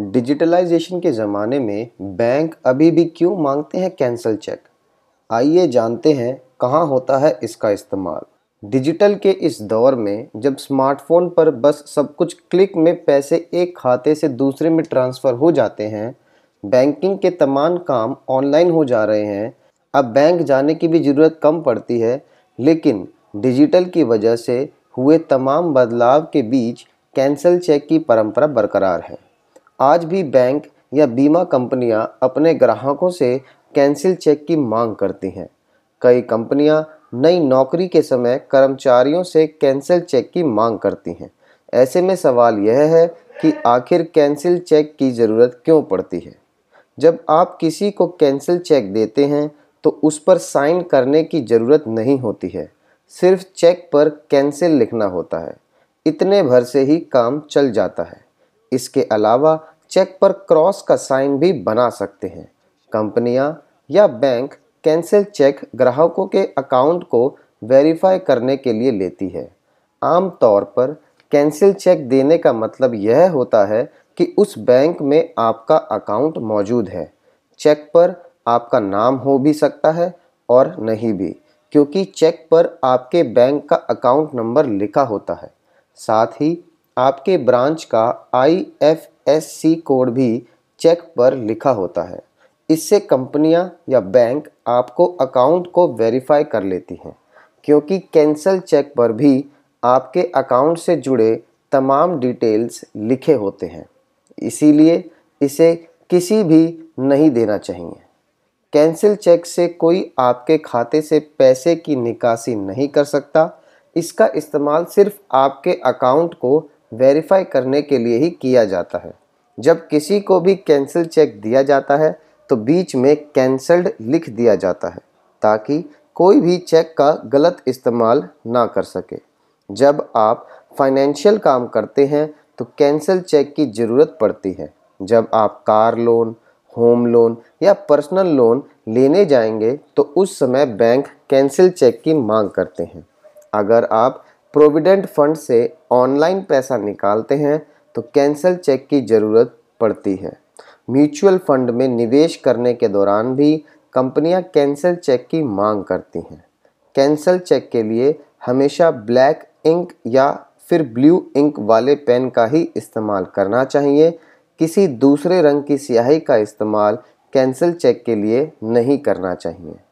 digitalisation के ज़माने में बैंक अभी भी क्यों मांगते हैं कैंसिल चेक आइए जानते हैं कहाँ होता है इसका इस्तेमाल डिजिटल के इस दौर में जब स्मार्टफोन पर बस सब कुछ क्लिक में पैसे एक खाते से दूसरे में ट्रांसफ़र हो जाते हैं बैंकिंग के तमाम काम ऑनलाइन हो जा रहे हैं अब बैंक जाने की भी ज़रूरत कम पड़ती है लेकिन डिजिटल की वजह से हुए तमाम बदलाव के बीच कैंसिल चेक की परंपरा बरकरार है आज भी बैंक या बीमा कंपनियां अपने ग्राहकों से कैंसिल चेक की मांग करती हैं कई कंपनियां नई नौकरी के समय कर्मचारियों से कैंसिल चेक की मांग करती हैं ऐसे में सवाल यह है कि आखिर कैंसिल चेक की ज़रूरत क्यों पड़ती है जब आप किसी को कैंसिल चेक देते हैं तो उस पर साइन करने की ज़रूरत नहीं होती है सिर्फ चेक पर कैंसिल लिखना होता है इतने भर से ही काम चल जाता है इसके अलावा चेक पर क्रॉस का साइन भी बना सकते हैं कंपनियां या बैंक कैंसिल चेक ग्राहकों के अकाउंट को वेरीफाई करने के लिए लेती है आमतौर पर कैंसिल चेक देने का मतलब यह होता है कि उस बैंक में आपका अकाउंट मौजूद है चेक पर आपका नाम हो भी सकता है और नहीं भी क्योंकि चेक पर आपके बैंक का अकाउंट नंबर लिखा होता है साथ ही आपके ब्रांच का आईएफएससी कोड भी चेक पर लिखा होता है इससे कंपनियां या बैंक आपको अकाउंट को वेरीफाई कर लेती हैं क्योंकि कैंसल चेक पर भी आपके अकाउंट से जुड़े तमाम डिटेल्स लिखे होते हैं इसीलिए इसे किसी भी नहीं देना चाहिए कैंसिल चेक से कोई आपके खाते से पैसे की निकासी नहीं कर सकता इसका इस्तेमाल सिर्फ आपके अकाउंट को वेरीफाई करने के लिए ही किया जाता है जब किसी को भी कैंसिल चेक दिया जाता है तो बीच में कैंसल्ड लिख दिया जाता है ताकि कोई भी चेक का गलत इस्तेमाल ना कर सके जब आप फाइनेंशियल काम करते हैं तो कैंसिल चेक की ज़रूरत पड़ती है जब आप कार लोन होम लोन या पर्सनल लोन लेने जाएंगे तो उस समय बैंक कैंसिल चेक की मांग करते हैं अगर आप प्रोविडेंट फंड से ऑनलाइन पैसा निकालते हैं तो कैंसिल चेक की ज़रूरत पड़ती है म्यूचुअल फंड में निवेश करने के दौरान भी कंपनियां कैंसिल चेक की मांग करती हैं कैंसिल चेक के लिए हमेशा ब्लैक इंक या फिर ब्लू इंक वाले पेन का ही इस्तेमाल करना चाहिए किसी दूसरे रंग की स्याही का इस्तेमाल कैंसिल चेक के लिए नहीं करना चाहिए